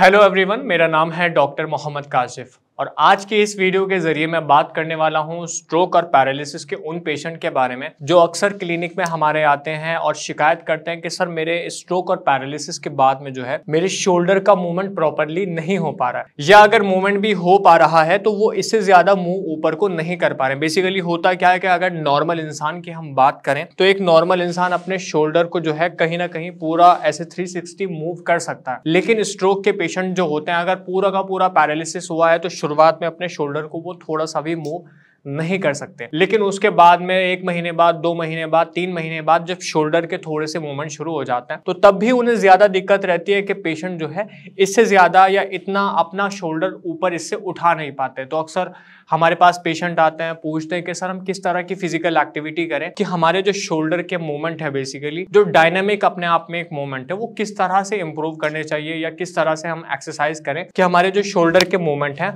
hello everyone मेरा नाम है डॉक्टर मोहम्मद काशिफ और आज के इस वीडियो के जरिए मैं बात करने वाला हूँ स्ट्रोक और पैरालिसिस के उन पेशेंट के बारे में जो अक्सर क्लिनिक में हमारे आते हैं और शिकायत करते हैं कि सर मेरे स्ट्रोक और पैरालिसिस के बाद में जो है मेरे शोल्डर का मूवमेंट प्रॉपरली नहीं हो पा रहा है या अगर मूवमेंट भी हो पा रहा है तो वो इससे ज्यादा मुंह ऊपर को नहीं कर पा रहे बेसिकली होता क्या है कि अगर नॉर्मल इंसान की हम बात करें तो एक नॉर्मल इंसान अपने शोल्डर को जो है कहीं ना कहीं पूरा ऐसे थ्री मूव कर सकता है लेकिन स्ट्रोक के पेशेंट जो होते हैं अगर पूरा का पूरा पैरालिसिस हुआ है तो शुरुआत में अपने शोल्डर को वो थोड़ा सा भी मूव नहीं कर सकते लेकिन उसके बाद में एक महीने बाद दो महीने बाद तीन महीने बाद जब शोल्डर के थोड़े से मूवमेंट शुरू हो जाते हैं तो तब भी उन्हें ज़्यादा दिक्कत रहती है कि पेशेंट जो है इससे ज़्यादा या इतना अपना शोल्डर ऊपर इससे उठा नहीं पाते तो अक्सर हमारे पास पेशेंट आते हैं पूछते हैं कि सर हम किस तरह की फिजिकल एक्टिविटी करें कि हमारे जो शोल्डर के मूवमेंट है बेसिकली जो डायनेमिक अपने आप में एक मूवमेंट है वो किस तरह से इंप्रूव करने चाहिए या किस तरह से हम एक्सरसाइज करें कि हमारे जो शोल्डर के मूवमेंट हैं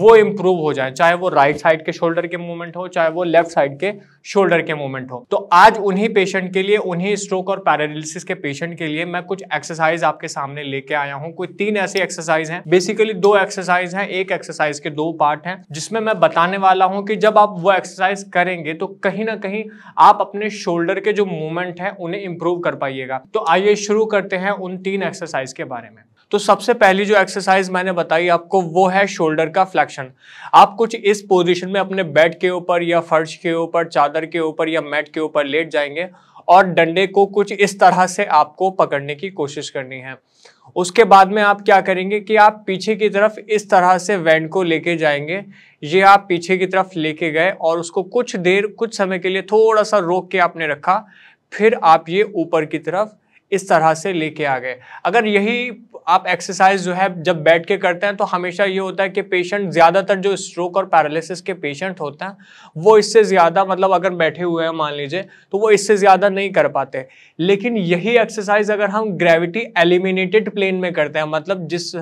वो इंप्रूव हो जाए चाहे वो राइट साइड के शोल्डर के के मूवमेंट हो चाहे वो लेफ्ट साइड के शोल्डर के मूवमेंट हो तो आज उन्हीं पेशेंट के लिए उन्हीं स्ट्रोक और पैरालिसिस के पेशेंट के लिए मैं कुछ एक्सरसाइज आपके सामने लेके आया हूँ कोई तीन ऐसी एक्सरसाइज हैं बेसिकली दो एक्सरसाइज हैं एक एक्सरसाइज के दो पार्ट हैं जिसमें मैं बताने वाला हूँ कि जब आप वो एक्सरसाइज करेंगे तो कहीं ना कहीं आप अपने शोल्डर के जो मूवमेंट है उन्हें इंप्रूव कर पाइएगा तो आइए शुरू करते हैं उन तीन एक्सरसाइज के बारे में तो सबसे पहली जो एक्सरसाइज मैंने बताई आपको वो है शोल्डर का फ्लैक्शन आप कुछ इस पोजिशन में अपने बेड के ऊपर या फर्श के ऊपर चादर के ऊपर या मैट के ऊपर लेट जाएंगे और डंडे को कुछ इस तरह से आपको पकड़ने की कोशिश करनी है उसके बाद में आप क्या करेंगे कि आप पीछे की तरफ इस तरह से वैंड को लेके जाएंगे ये आप पीछे की तरफ लेके गए और उसको कुछ देर कुछ समय के लिए थोड़ा सा रोक के आपने रखा फिर आप ये ऊपर की तरफ इस तरह से लेके आ गए अगर यही आप एक्सरसाइज जो है जब बैठ के करते हैं तो हमेशा ये होता है कि पेशेंट ज़्यादातर जो स्ट्रोक और पैरालिसिस के पेशेंट होते हैं वो इससे ज़्यादा मतलब अगर बैठे हुए हैं मान लीजिए तो वो इससे ज़्यादा नहीं कर पाते लेकिन यही एक्सरसाइज अगर हम ग्रेविटी एलिमिनेटेड प्लेन में करते हैं मतलब जिस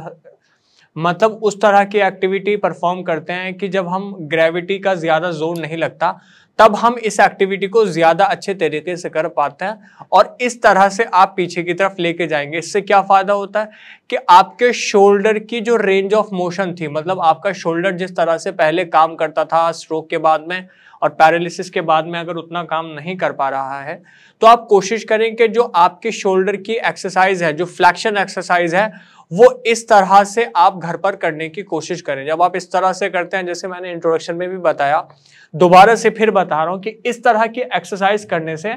मतलब उस तरह की एक्टिविटी परफॉर्म करते हैं कि जब हम ग्रेविटी का ज़्यादा जोर नहीं लगता तब हम इस एक्टिविटी को ज़्यादा अच्छे तरीके से कर पाते हैं और इस तरह से आप पीछे की तरफ लेके जाएंगे इससे क्या फ़ायदा होता है कि आपके शोल्डर की जो रेंज ऑफ मोशन थी मतलब आपका शोल्डर जिस तरह से पहले काम करता था स्ट्रोक के बाद में और पैरालिसिस के बाद में अगर उतना काम नहीं कर पा रहा है तो आप कोशिश करें कि जो आपके शोल्डर की एक्सरसाइज है जो फ्लैक्शन एक्सरसाइज है वो इस तरह से आप घर पर करने की कोशिश करें जब आप इस तरह से करते हैं जैसे मैंने इंट्रोडक्शन में भी बताया दोबारा से फिर बता रहा हूं कि इस तरह की एक्सरसाइज करने से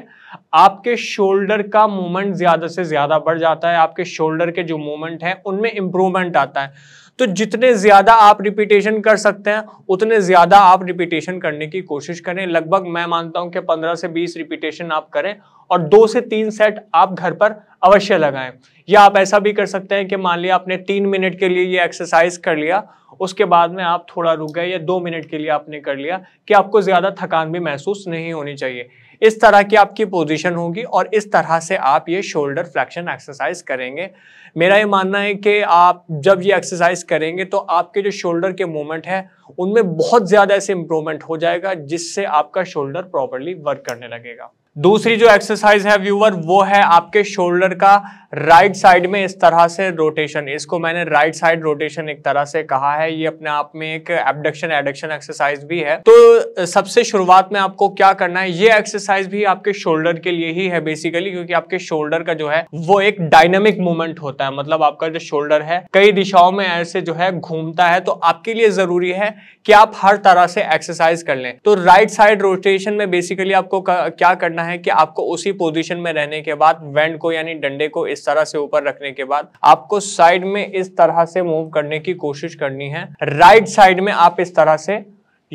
आपके शोल्डर का मूवमेंट ज़्यादा से ज़्यादा बढ़ जाता है आपके शोल्डर के जो मूवमेंट हैं उनमें इंप्रूवमेंट आता है तो जितने ज्यादा आप रिपीटेशन कर सकते हैं उतने ज्यादा आप रिपीटेशन करने की कोशिश करें लगभग मैं मानता हूं कि 15 से 20 रिपीटेशन आप करें और दो से तीन सेट आप घर पर अवश्य लगाएं या आप ऐसा भी कर सकते हैं कि मान लिया आपने तीन मिनट के लिए ये एक्सरसाइज कर लिया उसके बाद में आप थोड़ा रुक गए या दो मिनट के लिए आपने कर लिया कि आपको ज़्यादा थकान भी महसूस नहीं होनी चाहिए इस तरह की आपकी पोजीशन होगी और इस तरह से आप ये शोल्डर फ्लैक्शन एक्सरसाइज करेंगे मेरा ये मानना है कि आप जब ये एक्सरसाइज करेंगे तो आपके जो शोल्डर के मूवमेंट है उनमें बहुत ज़्यादा ऐसे इम्प्रूवमेंट हो जाएगा जिससे आपका शोल्डर प्रॉपरली वर्क करने लगेगा दूसरी जो एक्सरसाइज है व्यूवर वो है आपके शोल्डर का राइट साइड में इस तरह से रोटेशन इसको मैंने राइट साइड रोटेशन एक तरह से कहा है ये अपने आप में एक एबडक्शन एडक्शन एक्सरसाइज भी है तो सबसे शुरुआत में आपको क्या करना है ये एक्सरसाइज भी आपके शोल्डर के लिए ही है बेसिकली क्योंकि आपके शोल्डर का जो है वो एक डायनेमिक मूवमेंट होता है मतलब आपका जो शोल्डर है कई दिशाओं में ऐसे जो है घूमता है तो आपके लिए जरूरी है कि आप हर तरह से एक्सरसाइज कर लें तो राइट साइड रोटेशन में बेसिकली आपको क्या करना है है कि आपको उसी पोजीशन में रहने के बाद वेंड को यानी डंडे को इस तरह से ऊपर रखने के बाद आपको साइड में इस तरह से मूव करने की कोशिश करनी है राइट साइड में आप इस तरह से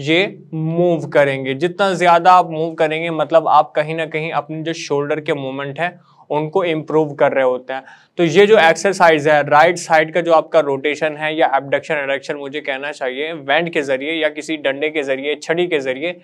ये मूव करेंगे जितना ज़्यादा आप मूव करेंगे मतलब आप कहीं ना कहीं अपने जो शोल्डर के मूवमेंट है उनको इम्प्रूव कर रहे होते हैं तो ये जो एक्सरसाइज है राइट साइड का जो आपका रोटेशन है या एबडक्शन एडक्शन मुझे कहना चाहिए वेंट के ज़रिए या किसी डंडे के ज़रिए छड़ी के ज़रिए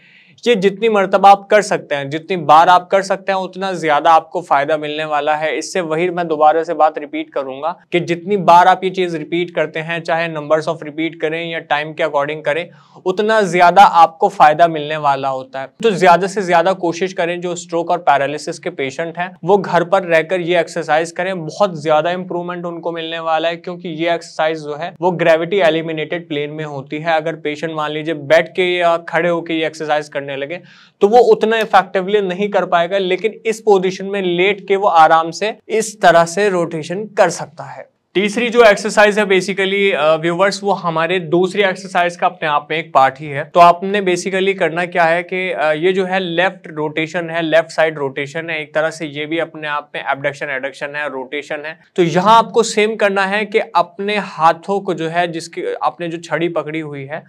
ये जितनी मरतबा आप कर सकते हैं जितनी बार आप कर सकते हैं उतना ज़्यादा आपको फ़ायदा मिलने वाला है इससे वही मैं दोबारा से बात रिपीट करूंगा कि जितनी बार आप ये चीज़ रिपीट करते हैं चाहे नंबर्स ऑफ रिपीट करें या टाइम के अकॉर्डिंग करें उतना ज़्यादा आपको फ़ायदा मिलने वाला होता है तो ज़्यादा से ज़्यादा कोशिश करें जो स्ट्रोक और पैरालिसिस के पेशेंट हैं वो घर पर रहकर ये एक्सरसाइज करें बहुत ज़्यादा इंप्रूवमेंट उनको मिलने वाला है क्योंकि ये एक्सरसाइज जो है वो ग्रेविटी एलिमिनेटेड प्लेन में होती है अगर पेशेंट मान लीजिए बैठ के या खड़े होकर ये एक्सरसाइज करने करने लगे तो वो उतना इफेक्टिवली नहीं कर पाएगा लेकिन इस पोजिशन में लेट के वो आराम से इस तरह से रोटेशन कर सकता है तीसरी जो एक्सरसाइज है बेसिकली व्यूवर्स वो हमारे दूसरी एक्सरसाइज का अपने आप में एक पार्ट ही है तो आपने बेसिकली करना क्या है कि ये जो है लेफ्ट रोटेशन है लेफ्ट साइड रोटेशन है एक तरह से ये भी अपने आप में एबडक्शन एडक्शन है रोटेशन है तो यहाँ आपको सेम करना है कि अपने हाथों को जो है जिसकी आपने जो छड़ी पकड़ी हुई है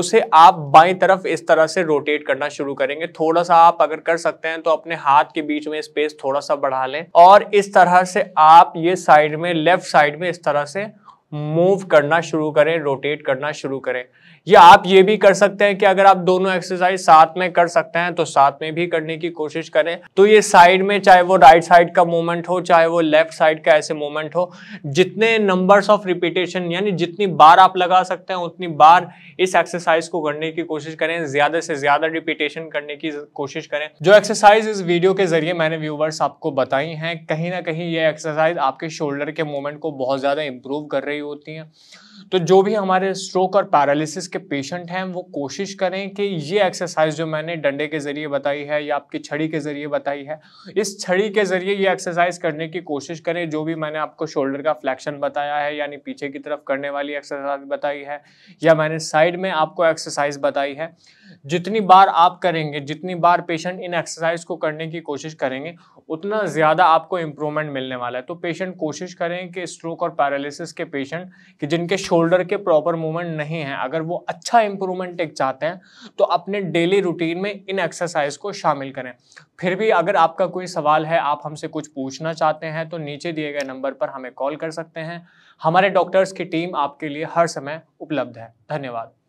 उसे आप बाई तरफ इस तरह से रोटेट करना शुरू करेंगे थोड़ा सा आप अगर कर सकते हैं तो अपने हाथ के बीच में स्पेस थोड़ा सा बढ़ा लें और इस तरह से आप ये साइड में लेफ्ट साइड में इस तरह से मूव करना शुरू करें रोटेट करना शुरू करें या आप ये भी कर सकते हैं कि अगर आप दोनों एक्सरसाइज साथ में कर सकते हैं तो साथ में भी करने की कोशिश करें तो ये साइड में चाहे वो राइट साइड का मूवमेंट हो चाहे वो लेफ्ट साइड का ऐसे मूवमेंट हो जितने नंबर्स ऑफ रिपीटेशन यानी जितनी बार आप लगा सकते हैं उतनी बार इस एक्सरसाइज को करने की कोशिश करें ज्यादा से ज्यादा रिपीटेशन करने की कोशिश करें जो एक्सरसाइज इस वीडियो के जरिए मैंने व्यूवर्स आपको बताई हैं कहीं ना कहीं ये एक्सरसाइज आपके शोल्डर के मूवमेंट को बहुत ज्यादा इंप्रूव कर रही रही होती हैं तो जो भी हमारे स्ट्रोक और पैरालिसिस के पेशेंट हैं वो कोशिश करें कि ये एक्सरसाइज जो मैंने डंडे के ज़रिए बताई है या आपकी छड़ी के ज़रिए बताई है इस छड़ी के ज़रिए ये एक्सरसाइज करने की कोशिश करें जो भी मैंने आपको शोल्डर का फ्लैक्शन बताया है यानी पीछे की तरफ करने वाली एक्सरसाइज बताई है या मैंने साइड में आपको एक्सरसाइज बताई है जितनी बार आप करेंगे जितनी बार पेशेंट इन एक्सरसाइज को करने की कोशिश करेंगे उतना ज़्यादा आपको इम्प्रूवमेंट मिलने वाला है तो पेशेंट कोशिश करें कि स्ट्रोक और पैरालिसिस के पेशेंट पेशेंट कि जिनके शोल्डर के प्रॉपर मूवमेंट नहीं है अगर वो अच्छा इंप्रूवमेंट एक चाहते हैं तो अपने डेली रूटीन में इन एक्सरसाइज को शामिल करें फिर भी अगर आपका कोई सवाल है आप हमसे कुछ पूछना चाहते हैं तो नीचे दिए गए नंबर पर हमें कॉल कर सकते हैं हमारे डॉक्टर्स की टीम आपके लिए हर समय उपलब्ध है धन्यवाद